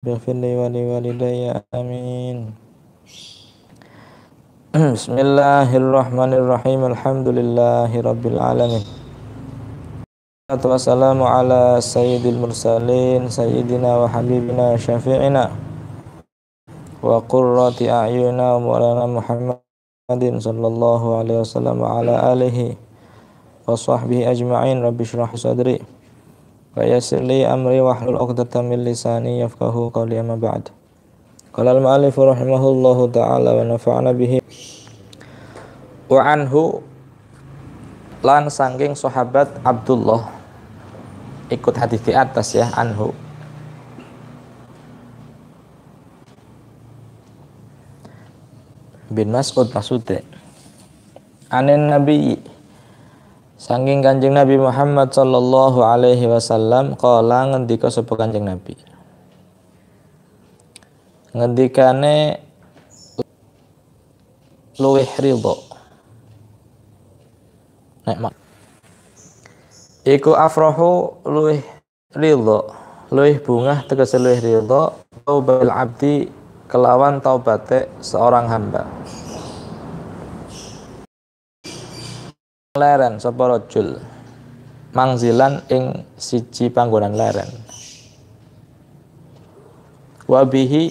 اغفر لي ولوالدي آمين بسم الله الرحمن الرحيم الحمد لله رب العالمين والسلام على سيد المرسلين سيدنا وحبيبنا شفيعنا وقرة أعيننا مولانا محمد صلى الله عليه وسلم وعلى آله وصحبه أجمعين رب اشرح صدري wa لي amri wahlul 'uqdatam min lisani yafqahu qawli amma ba'd qala al rahimahullahu ta'ala wa nafa'ana bihi wa anhu lan sangking sahabat Abdullah ikut hadis di atas ya anhu bin Mas'ud maksudnya anin nabi Sangking Kanjeng Nabi Muhammad sallallahu alaihi wasallam kala ngendika sapa Kanjeng Nabi. Ngendikane luwih ridho. Nek mak Iku afrohu luwih ridho, luwih bunga tegese luwih ridho taubatul abdi kelawan taubate seorang hamba. leren sapa rajul mangzilan ing siji panggonan leren wabihi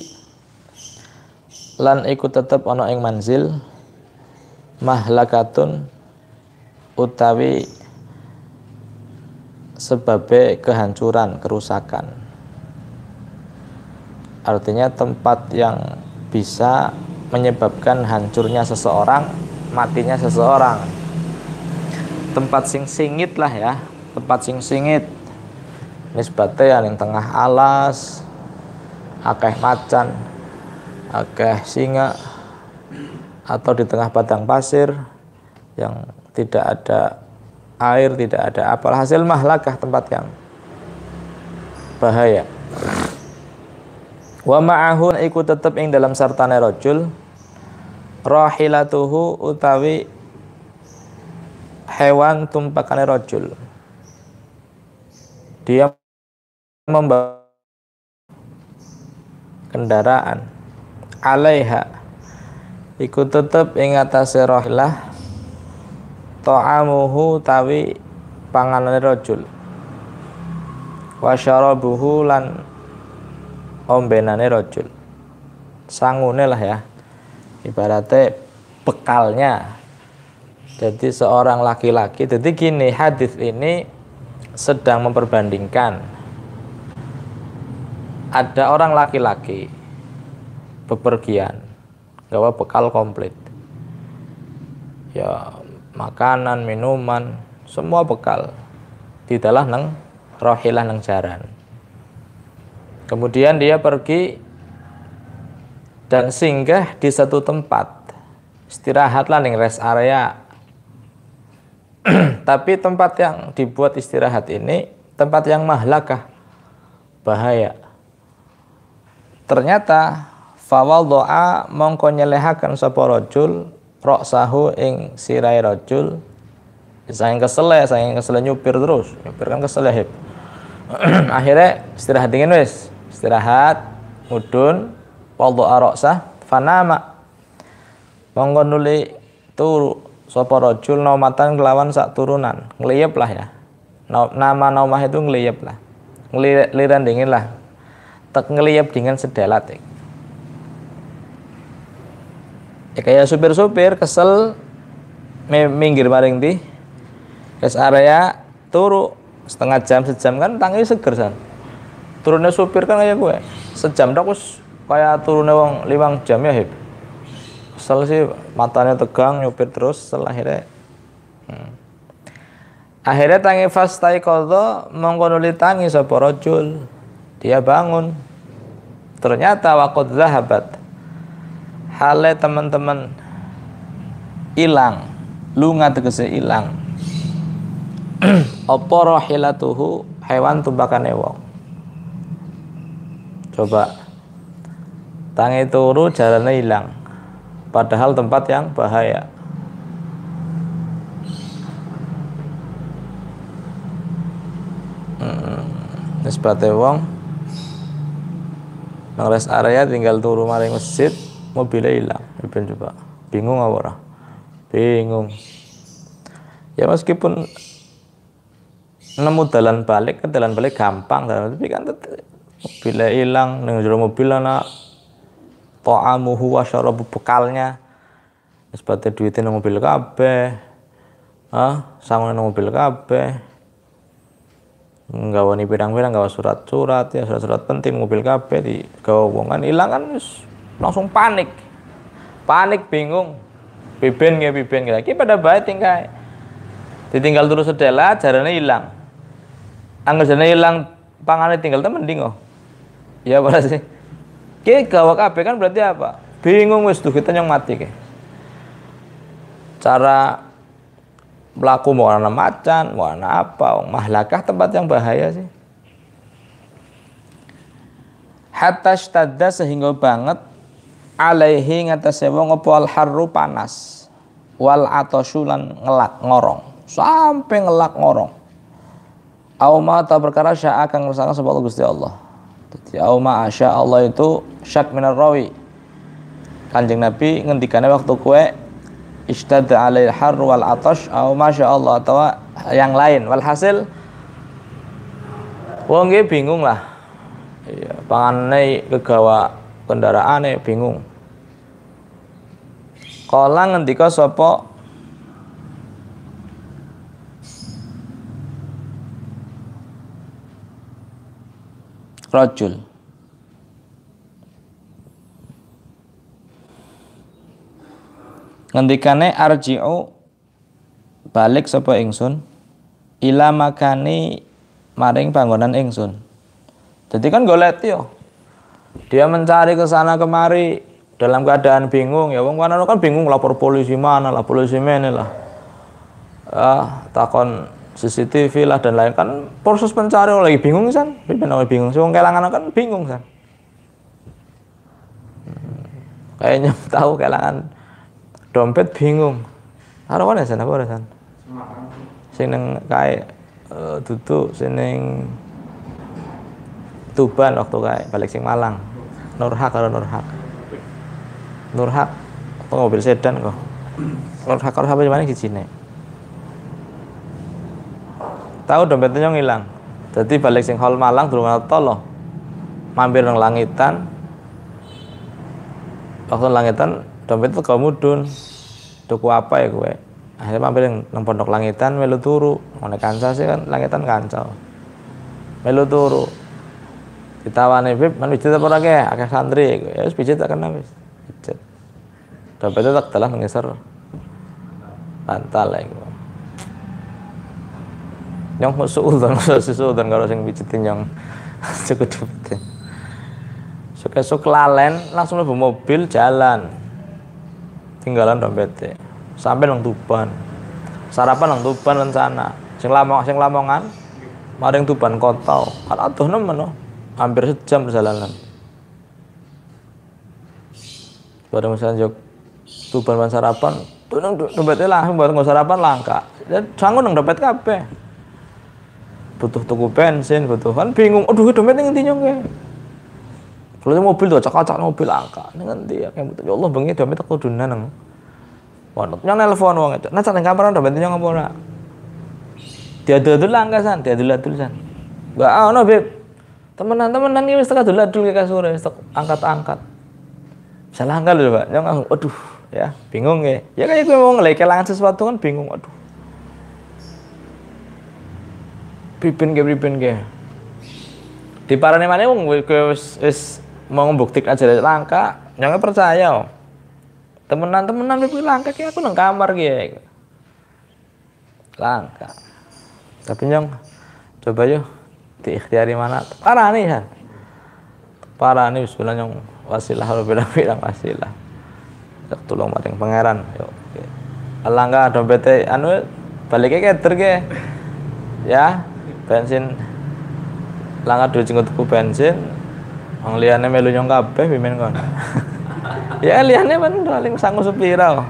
lan iku tetep ana ing manzil mahlakatun utawi sebabe kehancuran kerusakan artinya tempat yang bisa menyebabkan hancurnya seseorang matinya seseorang tempat sing singit lah ya tempat sing singit nisbate yang tengah alas akeh macan akeh singa atau di tengah padang pasir yang tidak ada air tidak ada apa hasil mahlakah tempat yang bahaya wa ma'ahun iku tetep ing dalam sartane rajul rahilatuhu utawi hewan tumpakannya rojul dia membawa kendaraan alaiha ikut tetap ingatasi atase rohlah tawi panganan rojul wa lan ombenane rojul sangune lah ya ibaratnya bekalnya jadi seorang laki-laki, jadi gini hadis ini sedang memperbandingkan ada orang laki-laki bepergian gawa bekal komplit ya makanan minuman semua bekal di dalam neng rohilah neng jaran kemudian dia pergi dan singgah di satu tempat istirahatlah neng rest area Tapi tempat yang dibuat istirahat ini tempat yang mahlakah bahaya. Ternyata fawal doa mongko sopo rojul rok sahu ing sirai rojul. kesel ya, saya yang kesel nyupir terus nyupir kan kesel ya akhirnya istirahat dingin wis istirahat mudun rok sah fanama monggo nuli turu sapa rajul naumatan kelawan sak turunan ngliyep lah ya nama naumah itu ngliyep lah ngliran dingin lah tek ngliyep dengan sedalat ya. ya kayak supir-supir kesel minggir maring di rest area turu setengah jam sejam kan tangi seger san turunnya supir kan kayak gue sejam dokus, kayak turunnya wong limang jam ya hebat kesel sih matanya tegang nyupir terus setelah akhirnya hmm. akhirnya tangi fastai kodo mengkonuli tangi seporojul dia bangun ternyata waktu zahabat hale teman-teman hilang lunga tegese hilang apa rohilatuhu hewan tumbakan ewok. coba tangi turu jalannya hilang padahal tempat yang bahaya. Hmm, nisbate wong nang area tinggal turu maring masjid, mobilnya hilang. ibin coba. Bingung apa ora? Bingung. Ya meskipun nemu dalan balik, ke dalan balik gampang, tapi kan mobilnya hilang, ning jero mobil anak ta'amuhu wa syarabu bekalnya sebatnya duitin nang mobil kabe ah sangone nang mobil nggak wani pirang-pirang nggak surat-surat ya surat-surat penting mobil kape di gawa kan ilang kan langsung panik panik bingung piben nggak piben nggak lagi pada baik tinggal ditinggal terus sedela jarane hilang, angger jarane ilang pangane tinggal temen dingo ya apa sih Ki gawa kabeh kan berarti apa? Bingung wis duh kita yang mati ke Cara melaku warna macan, mau warna apa, mahlakah tempat yang bahaya sih. Hatta stada sehingga banget alaihi ngatasé wong apa al harru panas wal atosulan ngelak ngorong sampai ngelak ngorong. aumata perkara syaa kang ngrasakaken sapa Gusti Allah. Jadi au ma'asya Allah itu syak minar rawi. Kanjeng Nabi ngendikane waktu kue ishtad alail har wal atash au masya Allah atau yang lain. Walhasil wong nggih bingung lah. Iya, pangane kegawa kendaraane bingung. Kala ngendika sapa rajul ngendikane arji'u balik sapa ingsun ila makani maring panggonan ingsun jadi kan golek yo dia mencari ke sana kemari dalam keadaan bingung ya wong kan bingung lapor polisi mana lah polisi mana lah ah takon CCTV lah dan lain kan proses pencari lagi bingung kan pimpin lagi bingung sih kelangan kan bingung kan kayaknya tahu kelangan dompet bingung ada mana sana apa sana Seneng neng kae tutu eh, Tuban waktu kayak balik sing Malang Nurhak kalau Nurhak Nurhak apa mobil sedan kok Nurhak kalau apa gimana di sini tahu dompetnya ngilang jadi balik sing hall malang dulu ana tolo mampir nang langitan waktu langitan dompet itu kau mudun tuku apa ya gue akhirnya mampir nang pondok langitan melu turu mau kancah sih ya kan langitan kancah melu turu ditawani bib mana bicara apa lagi akhir akeh santri ya wis pijit tak nangis bicara dompet dompetnya tak telah mengisar bantal ya gue yang suudan suudan kalau sing bicitin yang cukup pijitin Suka-suka lalen langsung lebih mobil jalan tinggalan dompetnya sampai nang tuban sarapan nang tuban rencana sing lamong sing lamongan maring tuban kota kan aduh nemen no. Oh. hampir sejam perjalanan pada misalnya jok tuban sarapan tuh nang dompetnya langsung buat sarapan langka dan sanggup nang dompet kape butuh tuku bensin, butuh kan bingung. Aduh, dompet ning endi nyong Kalau mobil tuh cakar-cakar mobil angka dengan dia ya butuh gitu. ya Allah bengi dompet aku dunia neng, Wanut nyong nelpon uang itu. Nah, cari kamar dompet nyong apa ora? Diadul-adul dia san, adul san. ah no Beb. Temenan-temenan ini wis tak dulu kayak ke kasur, wis angkat-angkat. Salah angkat loh Pak. Nyong aduh, ya, bingung ya. Ya kayak gue mau langsung sesuatu kan bingung, aduh pripun ke pripun ke di parane mana wong wis wis mau ngebuktikan aja langka jangan ya percaya oh. temenan temenan pipi langka ki aku nang kamar ki ya. langka tapi nyong coba yuk di ikhtiari mana parah nih kan ya. parah nih bismillah nyong wasilah lo bilang bilang wasilah tak tolong mateng pangeran yuk alangkah dompetnya anu baliknya keter ke ya bensin langat dua jenggot ku bensin orang liannya melu nyong kabeh bimbing kon. ya liyane kan paling sanggup sepira.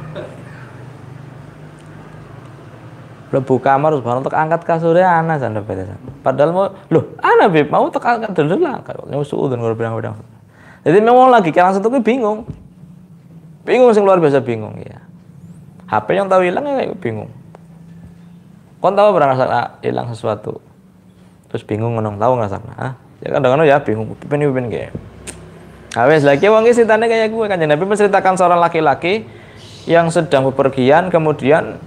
Lebu kamar terus barang tek angkat kasurnya anak sana beda. Padahal mau loh anak bib mau untuk angkat dulu lah kalau suudun nggak bilang-bilang. Jadi memang lagi kalang satu bingung. Bingung sing luar biasa bingung ya. HP yang tahu hilang ya bingung. Kau tahu berasa ah, hilang sesuatu terus bingung ngonong tau nggak sama ah ya kadang-kadang ya bingung pimpin pimpin kayak nah, Awes lagi wangi ceritanya kayak gue kan Nabi menceritakan seorang laki-laki yang sedang bepergian kemudian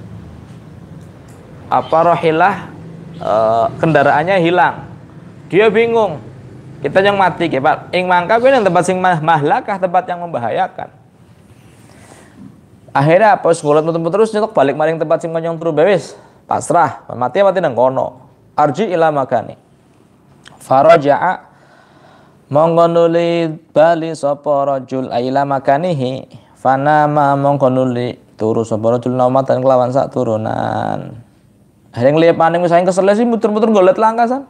apa rohilah e, kendaraannya hilang dia bingung kita yang mati ya pak ing mangka gue yang tempat sing mah mahlakah tempat yang membahayakan akhirnya apa tutup terus nyetok balik maring tempat sing konyong terus bewis pasrah mati mati nang kono arji ila makani faraja'a mongko nuli bali sapa rajul ila makanihi fanama mongko nuli turu sapa rajul naumatan kelawan sak turunan Hari ngeliat maning misalnya kesel sih muter-muter golet san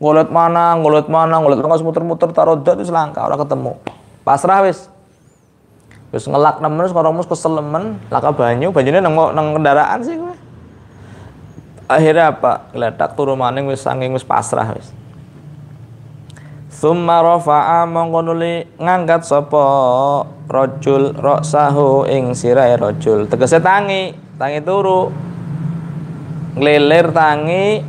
Golet mana, golet mana, golet langkas muter-muter taro dot itu selangka. orang ketemu. Pasrah wis. Wis ngelak nemen terus karo kesel nemen, laka banyu, banyune nang nang kendaraan sih akhirnya apa letak turu maning wis sanging wis pasrah wis Summa rafa'a mongko ngangkat sapa rajul roksahu ing sirai rajul tegese tangi tangi turu ngelilir tangi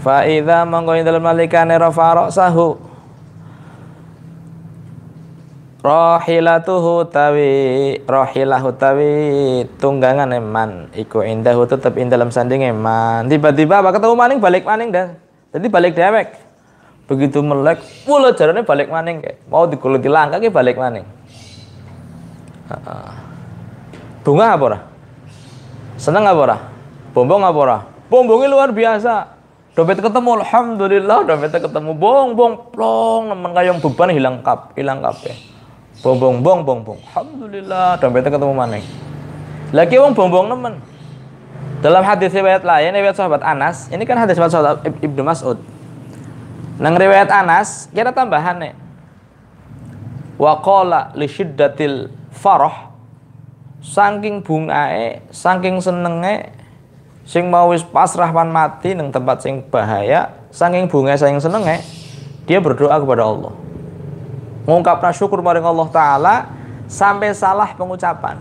fa idza dalam indal malikane rafa'a roksahu Rohilatuhu tawi Rohilahu tawi Tunggangan eman Iku indahu tetap in dalam sanding eman Tiba-tiba apa ketemu maning balik maning dah Jadi balik dewek Begitu melek Pula jalannya balik maning kayak Mau dikuliti langkah kayak balik maning Bunga apa ora? Seneng apa ora? Bombong apa ora? Bombongnya luar biasa Dompet ketemu, Alhamdulillah dompet ketemu, bong bong plong, nemen kayong beban hilang kap, hilang kap Ya bong bong bong bong bong alhamdulillah dompetnya ketemu maneh lagi wong bong bong nemen dalam hadis riwayat lain riwayat sahabat Anas ini kan hadis sahabat, sahabat Ibnu Mas'ud nang riwayat Anas kira tambahan nih wa qala li syiddatil farah saking bungae saking senenge sing mau wis pasrah pan mati neng tempat sing bahaya saking bungae saking senenge dia berdoa kepada Allah mengungkap rasa syukur maring Allah Ta'ala sampai salah pengucapan.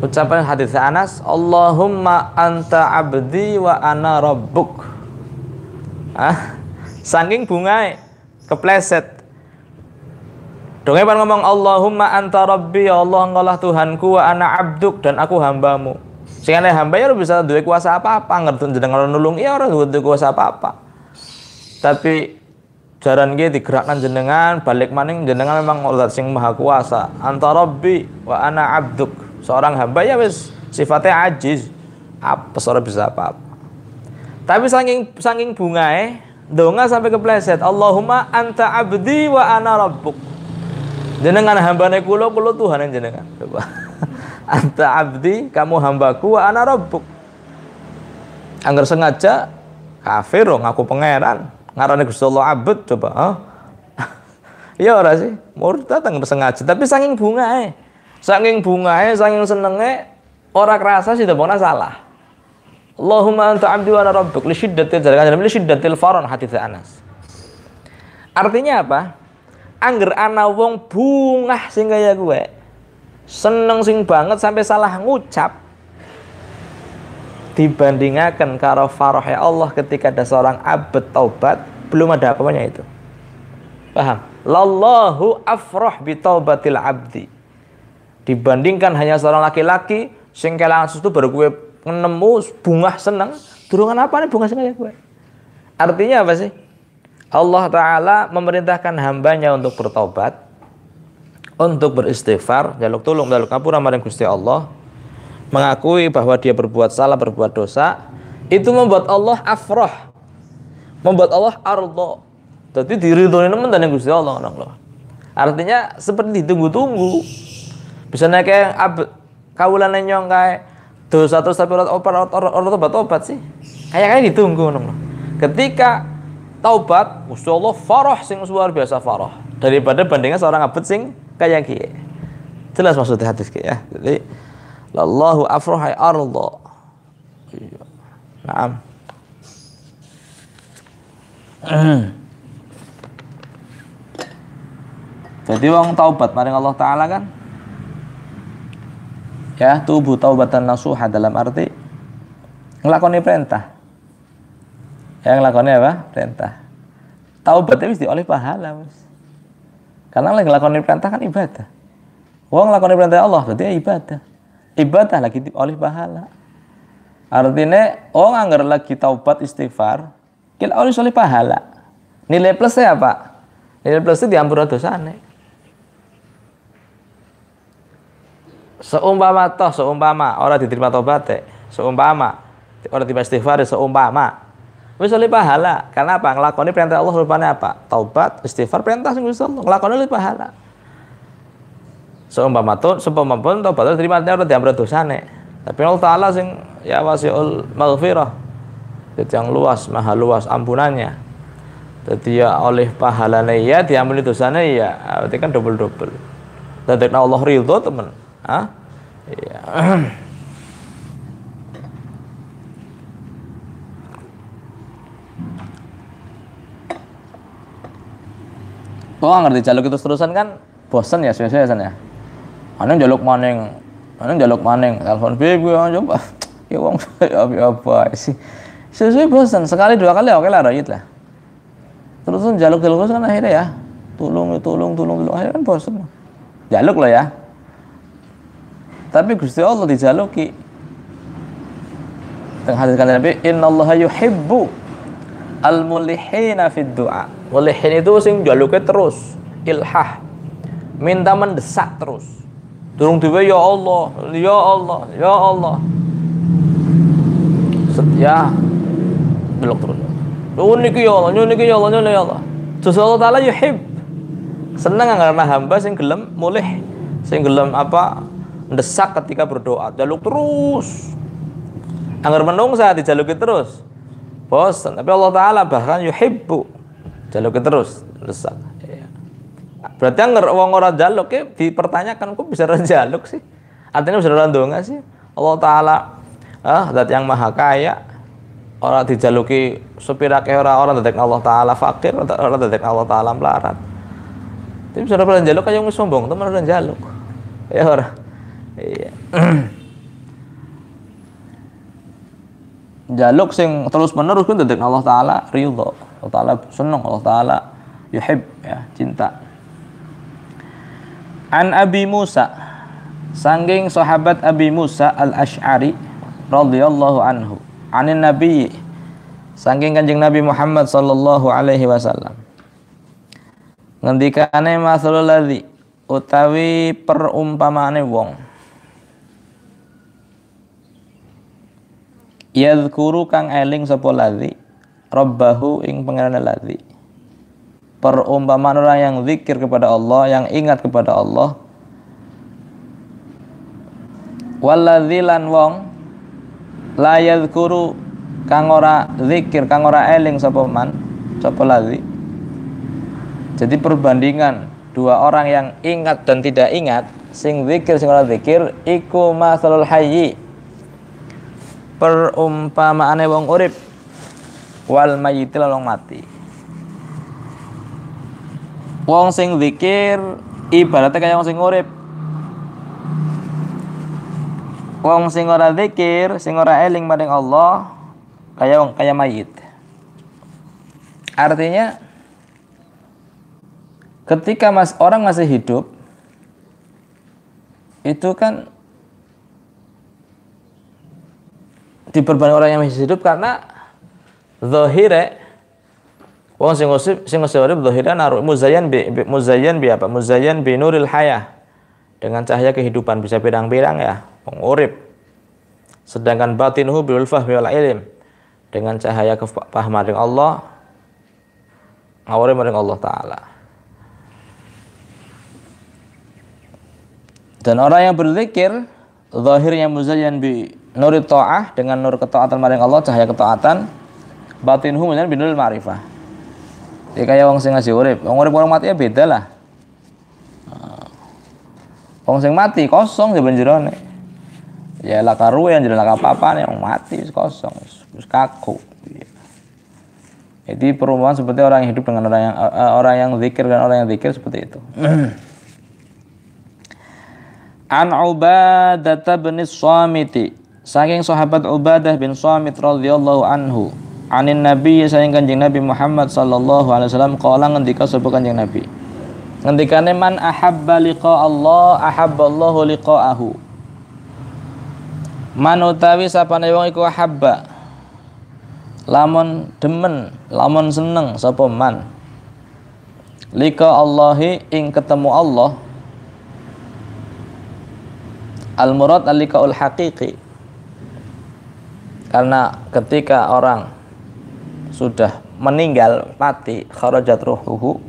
Ucapan hadis Anas, Allahumma anta abdi wa ana rabbuk. Ah, saking bungai kepleset. Dongeng ngomong Allahumma anta rabbi ya Allah ngolah Tuhan Tuhanku wa ana abduk dan aku hambamu. sehingga hamba ya bisa duwe kuasa apa-apa, ngerti ngelolong nulung ya ora duwe kuasa apa-apa. Tapi jaran ge digerakkan jenengan balik maning jenengan memang Allah sing maha kuasa antara bi wa ana abduk seorang hamba ya wis sifatnya ajiz apa seorang bisa apa, -apa. tapi saking saking bungae donga sampai kepleset Allahumma anta abdi wa ana rabbuk jenengan hamba nekulo kulo Tuhan yang jenengan coba anta abdi kamu hambaku wa ana rabbuk angger sengaja kafir dong aku pangeran ngarane Gusti Allah abet coba. Hah? Iya ora sih? Murtad datang sengaja, tapi saking bungae. Saking bungae, saking senenge ora kerasa sih dapokna salah. Allahumma anta abdi wa ana rabbuk li syiddatil zalika li syiddatil faran hadits Anas. Artinya apa? Angger ana wong bungah sing kaya gue. Seneng sing banget sampai salah ngucap dibandingkan karo farohnya Allah ketika ada seorang abad taubat belum ada apa-apanya itu paham lallahu afroh bitaubatil abdi dibandingkan hanya seorang laki-laki sing kelangan itu baru gue nemu bunga seneng Turunan apa nih bunga seneng ya gue artinya apa sih Allah Ta'ala memerintahkan hambanya untuk bertobat untuk beristighfar jaluk tulung jaluk kapura maring Gusti Allah mengakui bahwa dia berbuat salah, berbuat dosa, itu membuat Allah afroh, membuat Allah ardo. Jadi tuh teman dan yang Gusti Allah loh. Artinya seperti ditunggu-tunggu. Bisa naik yang ab kaulan nyong kayak dosa terus tapi orang obat orang tobat tobat sih. Kayak kayak ditunggu loh. Ketika taubat, Gusti Allah faroh sing luar biasa faroh daripada bandingnya seorang abed sing kayak gini. E. Jelas maksudnya hadis e ya. Jadi Lallahu afrohai ardo. Iya. Naam. Jadi wong taubat maring Allah taala kan ya tubuh taubatan nasuha dalam arti ngelakoni perintah ya ngelakoni apa perintah taubatnya mesti oleh pahala mas. karena lagi ngelakoni perintah kan ibadah wong ngelakoni perintah Allah berarti ya ibadah ibadah lagi oleh pahala artinya orang anggar lagi taubat istighfar kita oleh oleh pahala nilai plusnya apa nilai plusnya diampura dosane seumpama toh seumpama orang diterima tobat seumpama orang tiba istighfar seumpama wis oleh pahala karena apa ngelakoni perintah Allah rupanya apa taubat istighfar perintah sungguh-sungguh Allah ngelakoni oleh pahala seumpama tu seumpama pun tobat terima diambil dosa dosane tapi Allah taala sing ya wasiul maghfirah yang luas maha luas ampunannya jadi ya oleh pahalanya ya diambil dosanya ya berarti kan double double dan Allah ridho temen, ah ya Oh ngerti jalur itu terusan kan bosan ya sebenarnya ya, ya? Ane jaluk maning, ane jaluk maning. Telepon beb gue coba. Ya uang apa apa sih. Sesuai bosan sekali dua kali oke lah royit lah. Terus tuh jaluk jaluk terus kan akhirnya ya tolong tolong tolong tolong akhirnya kan bosan. Jaluk lah ya. Tapi Gusti Allah dijaluki. Tengah hadis kan Nabi, Inna Allah yuhibbu al mulihina fid du'a. Mulihin itu sing jaluknya terus, ilhah, minta mendesak terus. Durung dewe ya Allah, ya Allah, ya Allah. Ya belok turun. Nuhun niki ya Allah, nyun niki ya Allah, nyun ya Allah. Terus Allah Taala yuhib. Senang karena hamba sing gelem mulih, sing gelem apa mendesak ketika berdoa, jaluk terus. Angger menungsa dijaluki terus. Bosan, tapi Allah Taala bahkan yuhibbu. Jaluki terus, mendesak. Berarti yang wong orang jaluk ya dipertanyakan kok bisa jaluk sih? Artinya bisa ora ndonga sih. Allah taala ah zat yang maha kaya ora dijaluki sepirake ora orang dadek Allah taala fakir orang dadek Allah taala melarat. Tapi bisa ora jaluk kaya wis sombong teman ora jaluk. Ya ora. Iya. jaluk sing terus menerus kan dadek Allah taala ridho. Allah taala seneng Allah taala yuhib ya cinta An Abi Musa Sangging sahabat Abi Musa al-Ash'ari radhiyallahu anhu anin Nabi Sangging kanjeng Nabi Muhammad sallallahu alaihi wasallam Ngendikane masalul ladzi utawi perumpamane wong Yadhkuru kang eling sapa ladzi Rabbahu ing pangerane ladzi perumpamaan orang yang zikir kepada Allah, yang ingat kepada Allah. Waladzilan wong la yadhkuru kang ora zikir, kang ora eling sapa man, sapa lazi. Jadi perbandingan dua orang yang ingat dan tidak ingat, sing zikir sing ora zikir iku masalul hayyi. Perumpamaane wong urip wal mayyit lalong mati wong sing zikir ibaratnya kayak wong sing urip wong sing ora zikir sing ora eling maring Allah kayak wong kayak mayit artinya ketika mas orang masih hidup itu kan diperbanyak orang yang masih hidup karena zahire Wong sing ngusip sing urip dhahiran aru muzayyan bi, muzayyan bi apa? Muzayyan bi nuril hayah. Dengan cahaya kehidupan bisa pirang-pirang ya, wong urip. Sedangkan batinhu bil fahmi wal ilm. Dengan cahaya kepahaman dari Allah ngawari maring Allah taala. Dan orang yang berzikir zahirnya muzayyan bi nuril ta'ah dengan nur ketaatan maring Allah cahaya ketaatan batinhu muzayyan bi nuril ma'rifah Ya kaya wong sing ngasih urip, wong urip orang mati ya beda lah. Ah. Wong sing mati kosong jaban jerone. Ya lah karu yang jerone apa-apa nih, wong mati kosong, wis kaku. Iya. Jadi perumpamaan seperti orang yang hidup dengan orang yang eh, eh, orang yang zikir dan orang yang zikir seperti itu. An Ubadah bin Samiti. Saking sahabat Ubadah bin Samit radhiyallahu anhu anin nabi sayang kanjeng nabi Muhammad sallallahu alaihi wasallam qala ngendika sapa kanjeng nabi ngendikane man ahabba liqa Allah ahabba Allahu liqa'ahu man utawi sapane wong iku ahabba lamun demen lamun seneng sapa man liqa Allahi ing ketemu Allah al murad al liqaul haqiqi karena ketika orang sudah meninggal mati kharajat ruhuhu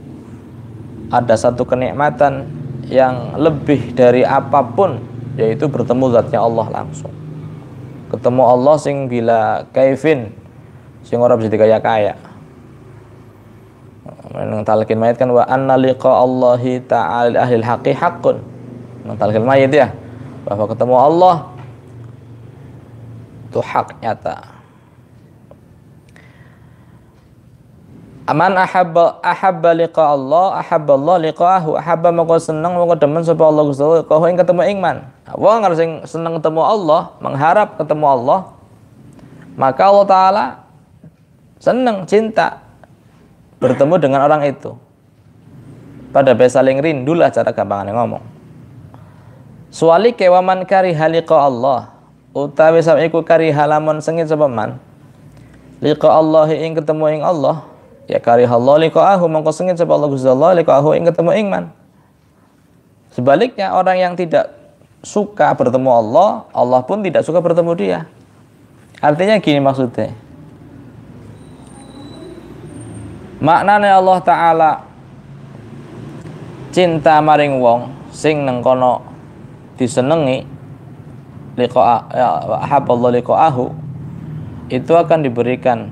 ada satu kenikmatan yang lebih dari apapun yaitu bertemu zatnya Allah langsung ketemu Allah sing bila kaifin sing ora bisa dikaya kaya menang talqin mayit kan wa anna liqa Allahi ta'ala ahli haqi haqqun menang talqin mayit ya bahwa ketemu Allah itu hak nyata Aman ahabba ahabba liqa Allah, ahabba Allah liqahu ahabba maka seneng maka demen sapa Allah Gusti Allah kau ing ketemu ing man. Nah, wong sing seneng ketemu Allah, mengharap ketemu Allah, maka Allah taala seneng cinta bertemu dengan orang itu. Pada rindu rindulah cara gampangane ngomong. Suwali kewaman kari haliqa Allah, utawi sami iku kari halaman sengit sapa man. Liqa Allah ing ketemu ing Allah, Ya karihallahu liqa'ahu mongko sengit sapa Allah Gusti Allah liqa'ahu ing ketemu ingman. Sebaliknya orang yang tidak suka bertemu Allah, Allah pun tidak suka bertemu dia. Artinya gini maksudnya. Maknanya Allah Ta'ala cinta maring wong sing nengkono disenengi liqa ya, itu akan diberikan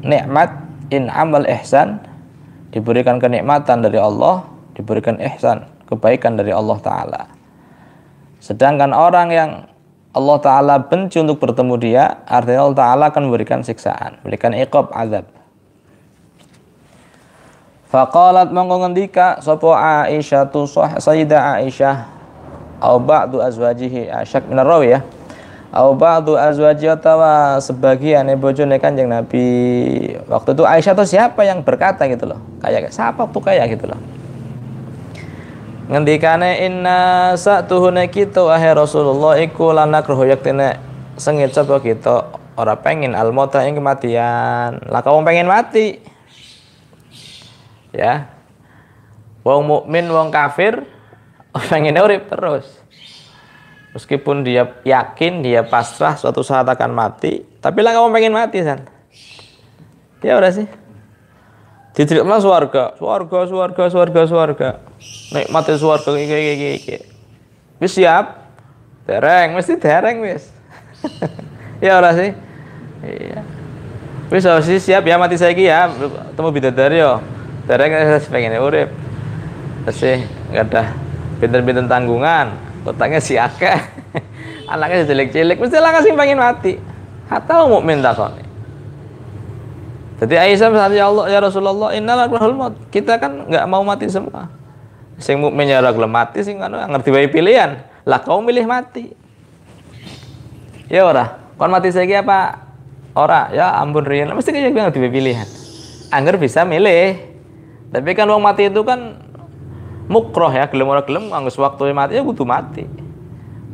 nikmat in amal ihsan diberikan kenikmatan dari Allah, diberikan ihsan, kebaikan dari Allah taala. Sedangkan orang yang Allah taala benci untuk bertemu dia, artinya Allah taala akan memberikan siksaan, memberikan iqab azab. Faqalat mongko ngendika sapa Aisyah tu Sayyidah Aisyah au ba'du azwajihi asyak minar ya au ba'du azwaji atawa sebagian bojone Kanjeng Nabi. Waktu itu Aisyah tuh siapa yang berkata gitu loh. Kayak siapa waktu kayak gitu loh. Ngendikane inna sa'tuhune kita wahai Rasulullah iku lanakruhu yaktene sengit sapa kita ora pengin almota ing kematian. Lah kamu pengen mati. Ya. Wong mukmin wong kafir pengen urip terus. Meskipun dia yakin, dia pasrah suatu saat akan mati, tapi lah kamu pengen mati, San. Ya udah sih. Diterima suarga, suarga, suarga, suarga, suarga. Nikmati suarga, kayak gini-gini. iki. Wis siap? tereng, mesti tereng wis. ya udah sih. Iya. Wis sih siap ya mati saiki ya, temu bidadari yo. saya pengen urip. Tapi sih, ada pinter-pinter tanggungan utangnya si akeh anaknya jelek-jelek mesti lah kasih pengen mati atau minta kone jadi Aisyah berkata, ya Allah, ya Rasulullah, innalak lahul maut. Kita kan nggak mau mati semua. Sing mukmin ya ragil mati, sing kan ngerti bayi pilihan. Lah kau milih mati. Ya ora, kon mati saiki apa? Ora, ya ampun riyen. Mesti kayak ngerti bayi pilihan. Angger bisa milih. Tapi kan uang mati itu kan mukroh ya gelem ora gelem anggus waktu mati ya butuh mati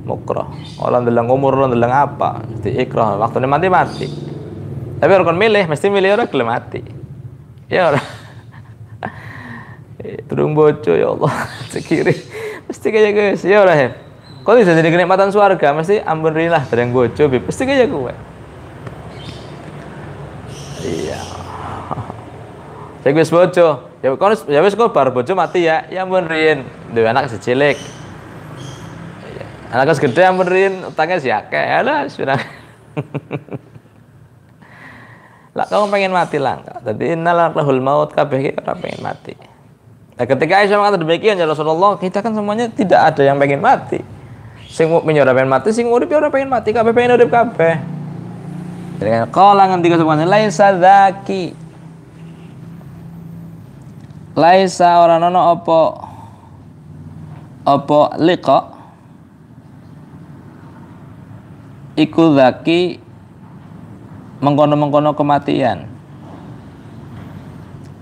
mukroh orang delang umur orang delang apa mesti ikroh waktu mati mati tapi orang milih mesti milih orang gelem mati ya orang terung eh, bocor ya Allah sekiri mesti kayak guys ya orang ya kau bisa jadi kenikmatan suarga mesti alhamdulillah dari yang bojo mesti kayak gue iya saya gue bocor ya kon ya wis kok bar bojo mati ya yang benerin Rin duwe anak secilik anak segede yang Rin utangnya sih akeh lah sudah lah kamu pengen mati lah Tadi innalakul maut kabeh ki ora pengen mati nah, ketika Aisyah mengatakan demikian ya Rasulullah kita kan semuanya tidak ada yang pengen mati sing mukmin ya ora pengen mati sing urip ya ora pengen mati kabeh pengen urip kabeh dengan kala tiga semuanya lain sadaki laisa ora ono apa apa liqa iku zaki mengkono-mengkono kematian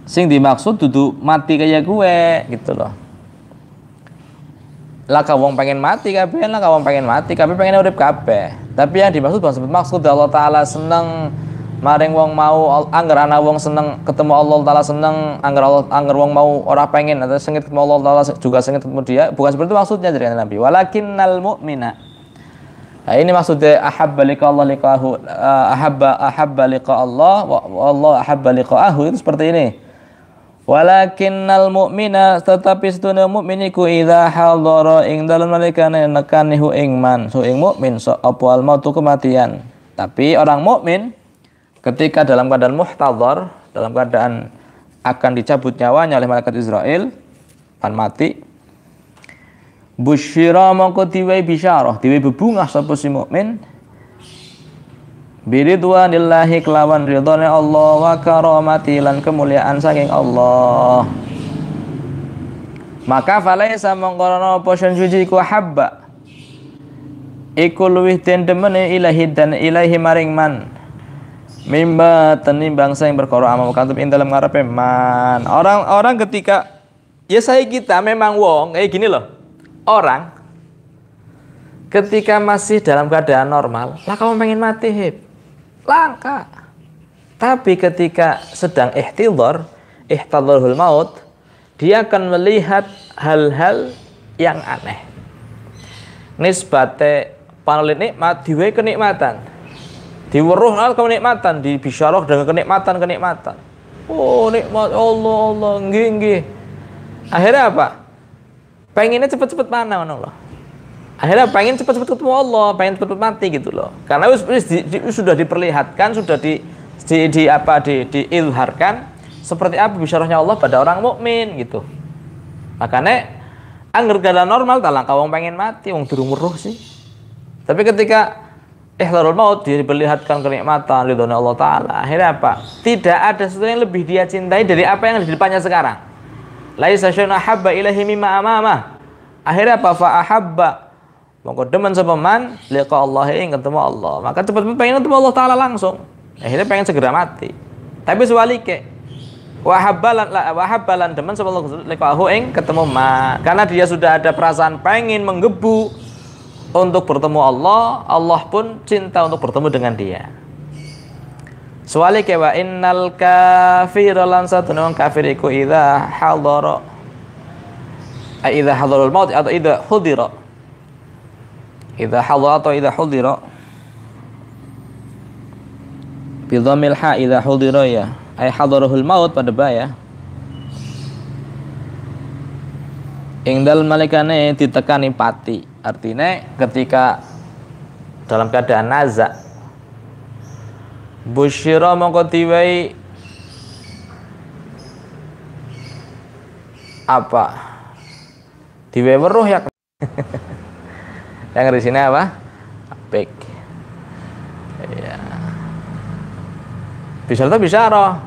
sing dimaksud duduk mati kayak gue gitu loh lah kawong pengen mati kabeh lah kawong pengen mati kabeh pengen urip kabeh tapi yang dimaksud bukan sebut maksud Allah taala seneng maring wong mau angger ana wong seneng ketemu Allah taala seneng angger Allah angger wong mau ora pengen atau sengit ketemu Allah taala juga sengit ketemu dia bukan seperti itu maksudnya dari Nabi walakinnal mu'mina nah, ini maksudnya ahabba liqa Allah liqahu eh, ahabba ahabba liqa Allah wa Allah ahabba liqahu itu seperti ini walakinnal mu'mina tetapi setuna mukminiku idza hadara ing dalem nalika nekanihu ing man so ing mukmin so apa al mautu kematian tapi orang mukmin ketika dalam keadaan muhtadhar, dalam keadaan akan dicabut nyawanya oleh malaikat Israel, akan mati. Bushira mongko diwai bisyarah, diwai bebungah sapa si mukmin. Biridwanillahi kelawan ridhone Allah wa karamati lan kemuliaan saking Allah. Maka falaisa mongko posyon suci ku habba. Iku luwih tendemene ilahi dan ilahi maring man Mimba teni bangsa yang berkoro amal kantum in dalam ngarepe man. Orang-orang ketika ya saya kita memang wong kayak eh, gini loh. Orang ketika masih dalam keadaan normal, lah kamu pengen mati hip. Langka. Tapi ketika sedang ihtilor ihtadharul maut, dia akan melihat hal-hal yang aneh. Nisbate panulit nikmat diwe kenikmatan al kenikmatan, bisyarah dengan kenikmatan-kenikmatan. Oh, nikmat Allah, Allah, nggih, Akhirnya apa? Pengennya cepet-cepet mana mana Allah. Akhirnya pengen cepet-cepet ketemu Allah, pengen cepet-cepet mati gitu loh. Karena wis, wis, sudah diperlihatkan, sudah di, di, di apa di, ilharkan. seperti apa bisyarahnya Allah pada orang mukmin gitu. Makanya angger gada normal talang kawang pengen mati wong durung sih. Tapi ketika ihlarul maut diperlihatkan kenikmatan ridhonya Allah taala. Akhirnya apa? Tidak ada sesuatu yang lebih dia cintai dari apa yang ada di depannya sekarang. Laisa syai'un ahabba ilahi mimma amamah. Akhirnya apa? Fa ahabba Mongko demen sapa man liqa Allah ing ketemu Allah. Maka cepat-cepat pengen ketemu Allah taala langsung. Akhirnya pengen segera mati. Tapi sebaliknya wahabbalan wahabbalan demen sapa Allah liqa ing ketemu man. Karena dia sudah ada perasaan pengen menggebu untuk bertemu Allah, Allah pun cinta untuk bertemu dengan dia. Suwali kewa innal kafir lan satunung kafir iku idza hadara idza hadarul maut atau idza hudira idza hadara atau idza hudira bidhamil ha idza hudira ya ay hadarahul maut pada ba ya dal malikane ditekani pati Artinya ketika dalam keadaan naza, Bushiro mongko diwai apa? Diwai weruh ya. Yang di sini apa? Apik. Ya. Bisa tuh bisa roh.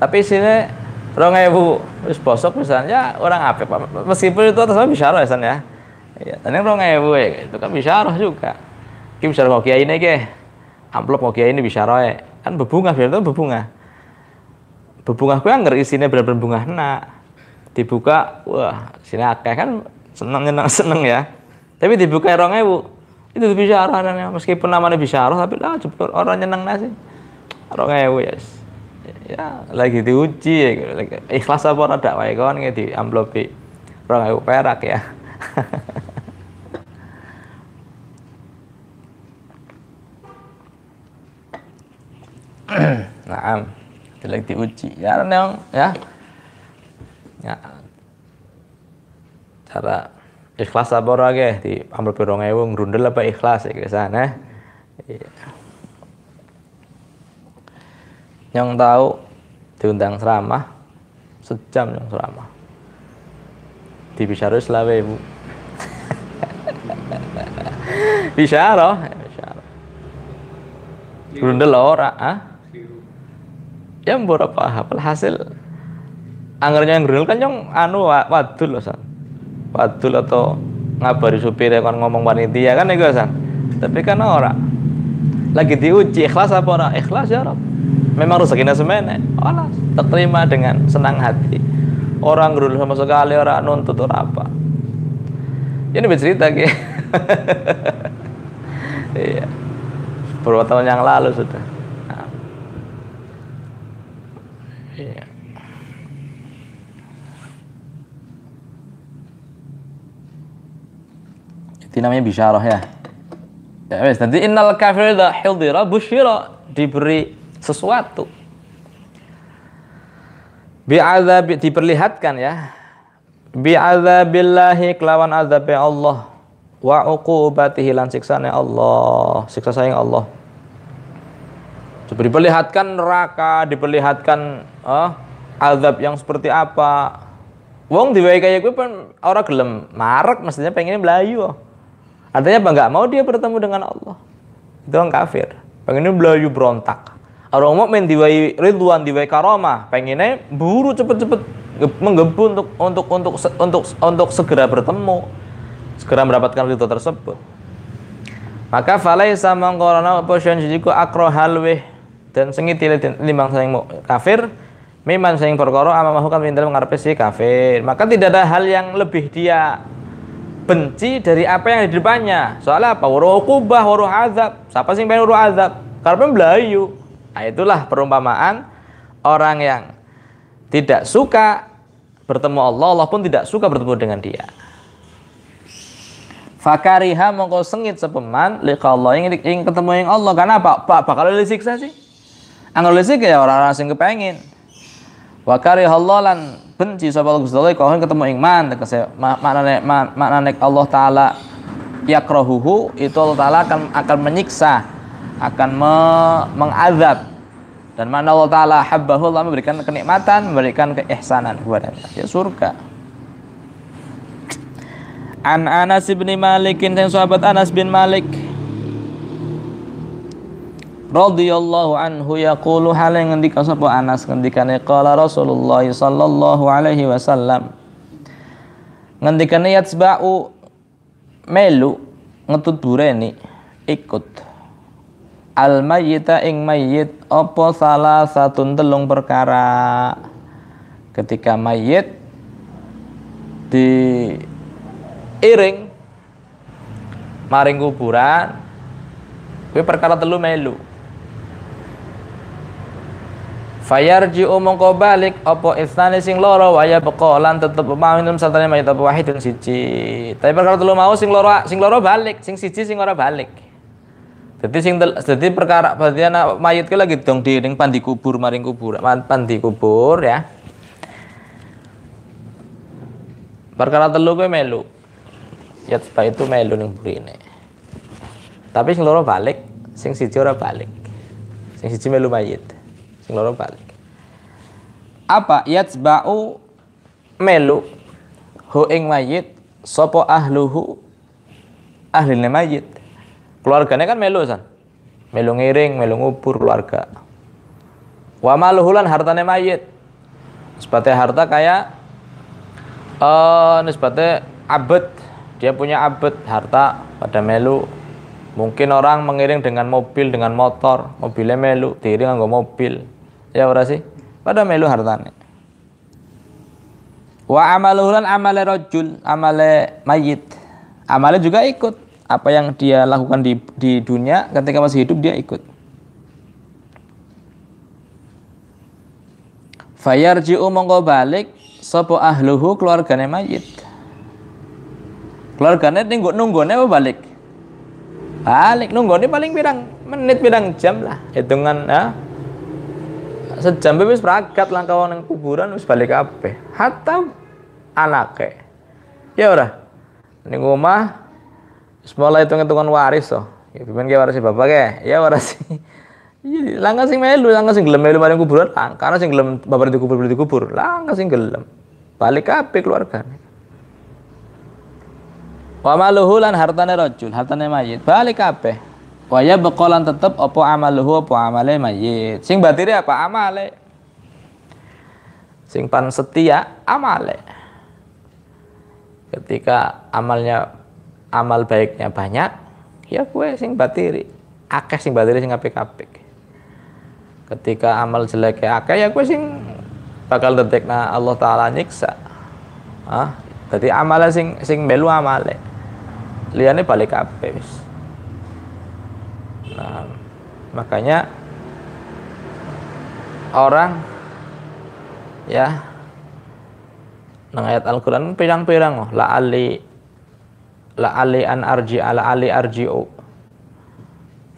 Tapi sini roh ewu Terus bosok misalnya orang apik meskipun itu atasnya bisa roh ya, ya. Iya, ya, tanya dong ya bu itu kan bisa roh juga. Kita bisa mau kiai ini ke, amplop mau kiai ini roh ya. Kan bebungah, biar tuh bebungah. Bebungah gue anggar isinya sini benar berbunga nak. Dibuka, wah, sini akeh kan seneng seneng seneng ya. Tapi dibuka rong bu itu roh namanya. Meskipun namanya roh tapi lah cepet orang seneng nasi. orang ewu ya. Yes ya lagi diuji ya gitu. ikhlas apa ada dakwah ya kan, di amplopi 2000 perak ya Naam. Jelek diuji. Ya, neng, ya. Ya. Cara ikhlas apa orang ya di ambil pirong ewu ngrundel apa ikhlas ya kesan eh. Ya. Iya. Yang tahu diundang serama, sejam yang serama. Di bisharus lah, ibu. bisharoh bicara. Grundel ora, ah? ya mbora paham hasil anggarnya yang grill kan yang anu wadul loh san wadul atau ngabari supir ya kan ngomong panitia kan ya san tapi kan orang lagi diuji ikhlas apa orang ikhlas ya Rob memang rezekinya semene olah terima dengan senang hati orang gerul sama sekali orang nuntut orang apa ini bercerita ki iya beberapa tahun yang lalu sudah Iya. Jadi namanya bisyarah ya. Ya wes, nanti innal kafir idza hildira busyira diberi sesuatu. Bi'adzab diperlihatkan ya. Bi'adzabillahi kelawan azab Allah wa uqubatihi lan siksaan Allah, siksa sayang Allah diperlihatkan neraka, diperlihatkan eh, azab yang seperti apa. Wong diwai kayak gue pun orang gelem marek maksudnya pengen belayu. Artinya apa nggak mau dia bertemu dengan Allah. Itu orang kafir. pengen belayu berontak. Orang mukmin diwai ridwan diwai karomah pengennya buru cepet-cepet menggebu untuk untuk untuk untuk untuk segera bertemu segera mendapatkan ridho tersebut maka falaisa mangkorona apa syanjiku akrohalweh dan sengit limbang saing kafir miman saing perkara ama mahukan pindal mengarepe si kafir maka tidak ada hal yang lebih dia benci dari apa yang di depannya soalnya apa waruh kubah waruh azab siapa sih pengen waruh azab karena belayu nah, itulah perumpamaan orang yang tidak suka bertemu Allah Allah pun tidak suka bertemu dengan dia Fakariha mongko sengit sepeman liqallahi ingin ketemu yang Allah. Karena apa? Pak bakal disiksa sih anu lesik ya orang-orang sing kepengin wa karihallahu lan benci sapa Gusti Allah kok ketemu ingman tegese maknane maknane Allah taala yakrahuhu itu Allah taala akan akan menyiksa akan me, mengazab dan mana Allah taala habbahu Allah memberikan kenikmatan memberikan keihsanan kepada dia ya surga An Anas bin Malik, yang sahabat Anas bin Malik, radhiyallahu anhu yaqulu hal yang ngendika sapa Anas ngendikane qala Rasulullah sallallahu alaihi wasallam ngendikane yatsba'u melu ngetut bureni ikut al mayyita ing mayyit apa salah satu telung perkara ketika mayyit di iring maring kuburan kuwi perkara telu melu fayarji'u mongko balik opo istana sing loro waya beko lan mau minum satane mayit apa wahid siji tapi perkara telu mau sing loro sing loro balik sing siji sing ora balik jadi sing jadi perkara berarti anak mayit lagi dong di ring pandi kubur maring kubur pandi kubur ya. Perkara telu gue melu. Ya setelah itu melu ning ini. Tapi sing loro balik, sing siji ora balik. Sing siji melu mayit. Sing loro balik. Apa yatsba'u melu hu ing mayit sapa ahluhu ahli mayit. Keluarganya kan melu san. Melu ngiring, melu ngubur keluarga. Wa maluhulan hartane mayit. Sebate harta kayak eh uh, nisbate abet dia punya abet harta pada melu mungkin orang mengiring dengan mobil dengan motor mobilnya melu diiring nganggo mobil Ya sih pada melu hartane wa amalulan amale rojul amale mayit amale juga ikut apa yang dia lakukan di, di dunia ketika masih hidup dia ikut fayarji'u mongko balik sapa ahluhu keluargane mayit keluargane nunggu nunggone apa balik balik nunggu nunggone paling pirang menit pirang jam lah hitungan ya sejam wis prakat langkah orang yang kuburan wis balik apa? Hatam ke? Ya ora. Ning omah wis mulai hitung-hitungan waris oh, So. Ya pimen waris bapak ke? Ya waris. Iya, langkah sing melu, langkah sing gelem melu maring kuburan, langkah sing gelem bapak di kubur beli kubur, langkah sing gelem. Balik apa keluarga? Wa maluhulan hartane rojul, hartane mayit, balik apa? Waya bekolan tetep opo amaluhu opo amale mayit. Sing batire apa amale? Sing pan setia amale. Ketika amalnya amal baiknya banyak, ya kue sing batiri. Akeh sing batiri sing apik-apik. Ketika amal jeleknya akeh ya kue sing bakal detekna Allah taala nyiksa. Ah, jadi amale sing sing melu amale. liane balik apa? bis? Nah, makanya orang ya nang ayat Al-Qur'an pirang-pirang oh, la ali la ali an arji ala ali arji'u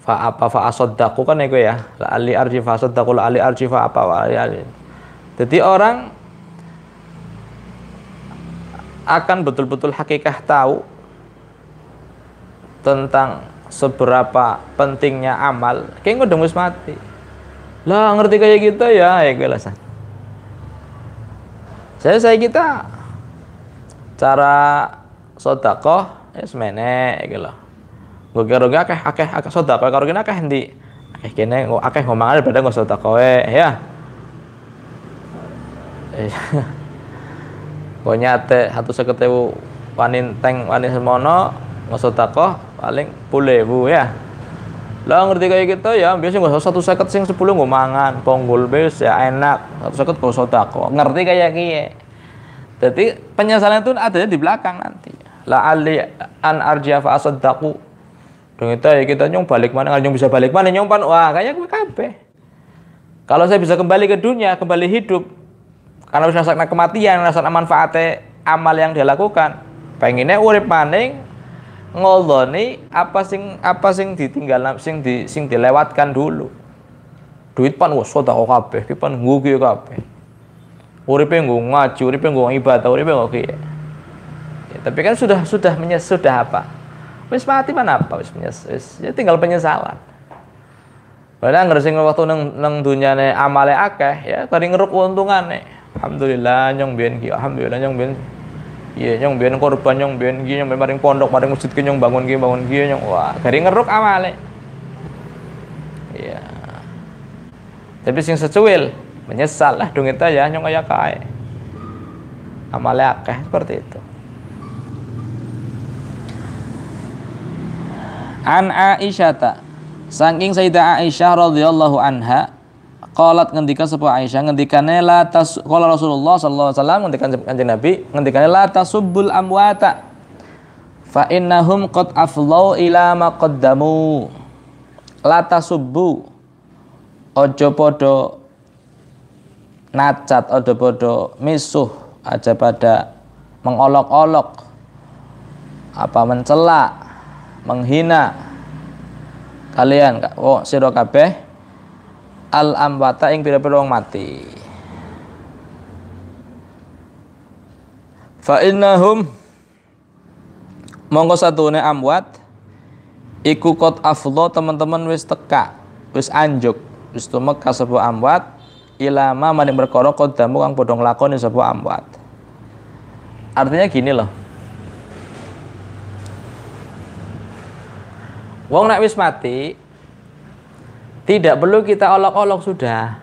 fa apa fa asaddaku kan ego ya la ali arji fa asaddaku la ali arji fa apa wa ali ali jadi orang akan betul-betul hakikat tahu tentang seberapa pentingnya amal kayak udah wis mati lah ngerti kayak gitu ya ya gue lah. saya saya kita cara sodako ya semene gitu loh gue kira gue akeh akeh akeh sodako, kalau gini akeh nanti akeh kene gue akeh ngomong aja pada gue sodakoh ya eh, gue nyate satu seketewu wanin teng wanin semono ngosotako paling boleh bu ya lo ngerti kayak gitu ya biasanya nggak satu seket sing sepuluh nggak mangan ponggol bes ya enak satu seket kau sodako ngerti kayak gini ya? jadi penyesalan itu ada di belakang nanti la ali an arjia fa asaddaku dong itu ya kita nyong balik mana nyong bisa balik mana nyong pan wah kayak gue kape kalau saya bisa kembali ke dunia kembali hidup karena bisa rasakan kematian rasakan manfaatnya amal yang dia lakukan pengennya urip maning ngoloni apa sing apa sing ditinggal sing di sing dilewatkan dulu duit pan wah sudah kau kape pan ngugi kape uripe gue ngaji uripe gue ibadah uripe gue kiye ya, tapi kan sudah sudah menyes sudah apa wis mati mana apa wis menyes wis ya tinggal penyesalan Padahal ngerti waktu neng neng dunia amale akeh ya, tadi ngeruk keuntungan nih. Alhamdulillah nyong bien kia alhamdulillah nyong bien iya nyong biyen korban nyong biyen gini nyong maring pondok maring masjid ki nyong bangun gini bangun gini nyong wah dari ngeruk awale iya tapi sing secuil menyesal lah dong kita ya nyong kaya kae amale akeh seperti itu An Aisyata Saking Sayyidah Aisyah radhiyallahu anha Qalat ngendikan sapa Aisyah ngendikane la tas qala Rasulullah sallallahu alaihi wasallam ngendikan kanjeng Nabi ngendikane la tasubbul amwata fa innahum kot aflo ilama kot damu la tasubbu ojo podo nacat ojo podo misuh aja pada mengolok-olok apa mencela menghina kalian oh sira kabeh al amwata ing pira-pira mati fa innahum monggo satune amwat iku kot afdho teman-teman wis teka wis anjuk wis tumeka sapa amwat ilama maning perkara kodamu kang podong nglakoni sapa amwat artinya gini loh Wong nak wis mati, tidak perlu kita olok-olok sudah.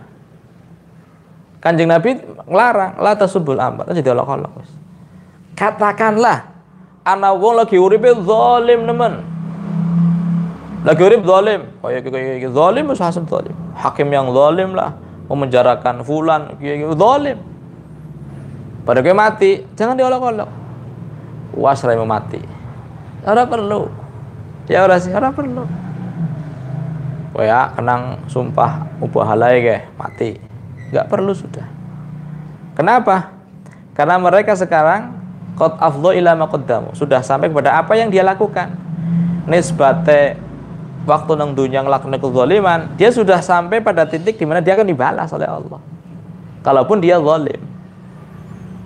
Kanjeng Nabi ngelarang, la tasubul amr, jadi olok-olok. Katakanlah, anak wong lagi urip zolim nemen. Lagi urip zolim kaya kaya kaya zalim wis hasim zalim. Hakim yang zolim lah memenjarakan fulan kaya kaya zalim. Pada kaya mati, jangan diolok-olok. wasrai mau mati. Ora perlu. Ya ora sih, ora perlu ya, kenang sumpah ubah halai ke mati. Nggak perlu sudah. Kenapa? Karena mereka sekarang qad afdha ila maqaddamu, sudah sampai kepada apa yang dia lakukan. Nisbate waktu nang dunia ngelakuin kezaliman, dia sudah sampai pada titik di mana dia akan dibalas oleh Allah. Kalaupun dia zalim.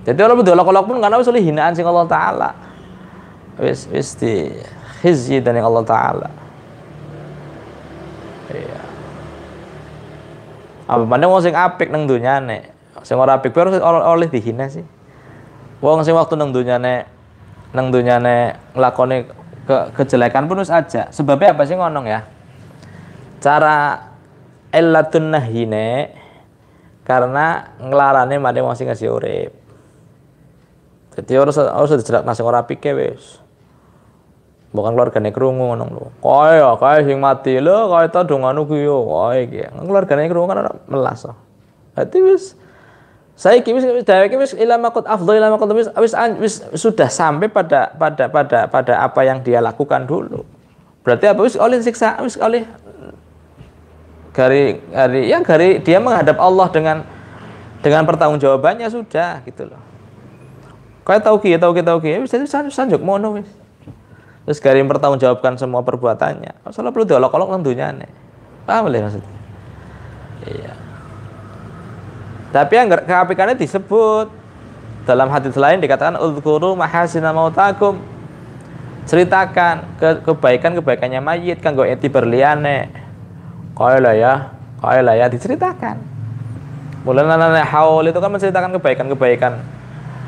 Jadi orang berdoa, kalau pun karena usul hinaan sih Allah taala. Wis wis di dan yang Allah taala. Apa mana wong sing apik nang nek Sing ora apik baru oleh dihina sih. Wong sing waktu nang dunyane nang dunyane ngelakoni ke kejelekan pun aja. Sebabnya apa sih ngonong ya? Cara illatun nahine karena ngelarane made wong sing ngasih urip. Jadi harus harus dijelak nasi ora pike wis bukan keluarga nih krungu ngono lho. Kaya kaya sing mati lo, kaya ta dong anu ku yo kaya iki. Keluarga nih kan ora melasa. Berarti wis saya saiki wis dheweke wis ila maqad afdhal ila maqad wis wis, wis sudah sampai pada pada pada pada apa yang dia lakukan dulu. Berarti apa wis oleh siksa wis oleh gari gari ya gari dia menghadap Allah dengan dengan pertanggungjawabannya sudah gitu loh. Kaya tau ki, tau ki, tau ki. itu sanjuk mono wis terus garing jawabkan semua perbuatannya masalah perlu diolok-olok tentunya. Kan dunyane paham lho ya, maksudnya iya tapi yang keapikannya disebut dalam hadis lain dikatakan ulkuru mahasina mautakum ceritakan ke kebaikan kebaikannya mayit kanggo etibar Kau kaya ya kaya ya diceritakan mulai nana haul itu kan menceritakan kebaikan kebaikan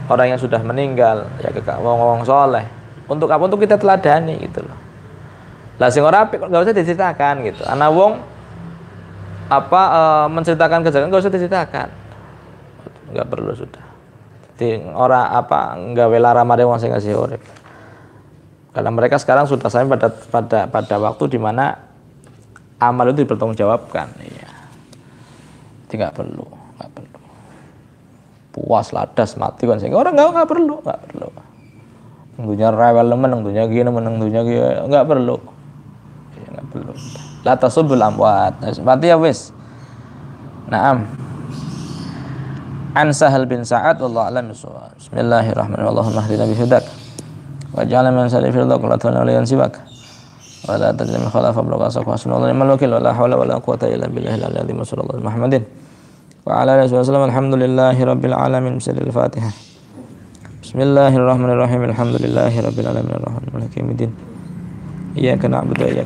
orang yang sudah meninggal ya wong ngomong soleh untuk apa untuk kita teladani gitu loh lah sing ora apik nggak usah diceritakan gitu ana wong apa e, menceritakan kejadian nggak usah diceritakan Gak perlu sudah jadi orang apa nggak wela ramadhan wong sing ngasih urip karena mereka sekarang sudah sampai pada pada pada waktu di mana amal itu dipertanggungjawabkan ya jadi enggak perlu enggak perlu puas ladas mati kan sehingga orang enggak nggak perlu nggak perlu dunia rewel nemen dunia gini nemen dunia gini nggak perlu iya, nggak perlu lata subul amwat nah, berarti ya wis naam an sahal bin sa'ad Allah alam bismillahirrahmanirrahim Allahumma hdina bihudak waj'alna min sa'ad Wa la tuhan liyan sibak wa la tajlim khalafa blaqasak wa sallallahu alaihi wa la hawla wa la quwata illa billahi ala aliyyil wa sallallahu alaihi wa ala wa sallam alhamdulillahi rabbil alamin bismillahir fatihah بسم الله الرحمن الرحيم الحمد لله رب العالمين الرحمن الرحيم الدين إياك نعبد وإياك